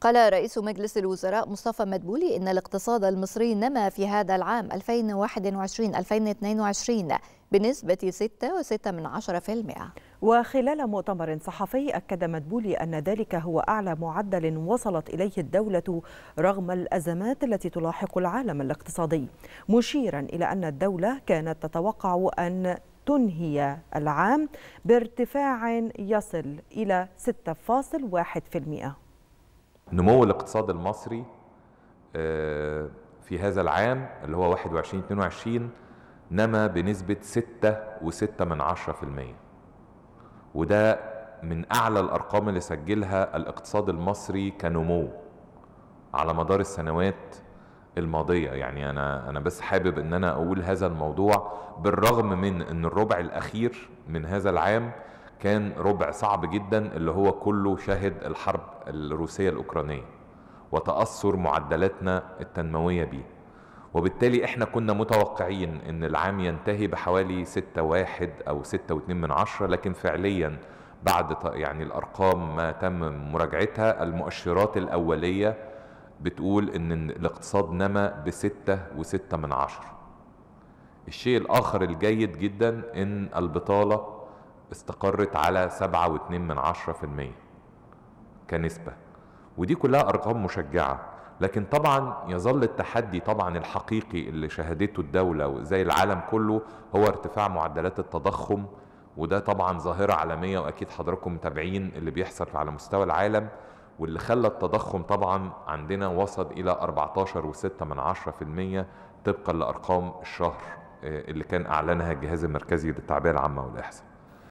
قال رئيس مجلس الوزراء مصطفى مدبولي إن الاقتصاد المصري نما في هذا العام 2021-2022 بنسبة 6.6% وخلال مؤتمر صحفي أكد مدبولي أن ذلك هو أعلى معدل وصلت إليه الدولة رغم الأزمات التي تلاحق العالم الاقتصادي مشيرا إلى أن الدولة كانت تتوقع أن تنهي العام بارتفاع يصل إلى 6.1% نمو الاقتصاد المصري آه، في هذا العام اللي هو 21 22 نما بنسبة 6.6 من 10% وده من أعلى الأرقام اللي سجلها الاقتصاد المصري كنمو على مدار السنوات الماضية يعني أنا أنا بس حابب إن أنا أقول هذا الموضوع بالرغم من إن الربع الأخير من هذا العام كان ربع صعب جدا اللي هو كله شهد الحرب الروسية الأوكرانية وتأثر معدلاتنا التنموية بيه وبالتالي احنا كنا متوقعين ان العام ينتهي بحوالي ستة واحد او ستة من عشرة لكن فعليا بعد يعني الارقام ما تم مراجعتها المؤشرات الاولية بتقول ان الاقتصاد نما بستة وستة من عشرة الشيء الاخر الجيد جدا ان البطالة استقرت على سبعة واتنين من عشرة في المية كنسبة ودي كلها أرقام مشجعة لكن طبعا يظل التحدي طبعا الحقيقي اللي شهدته الدولة وزي العالم كله هو ارتفاع معدلات التضخم وده طبعا ظاهرة عالمية وأكيد حضراتكم متابعين اللي بيحصل على مستوى العالم واللي خلى التضخم طبعا عندنا وصل إلى 14.6 من عشرة في المية طبقا لأرقام الشهر آه، اللي كان أعلنها الجهاز المركزي للتعبئة العامة والإحصاء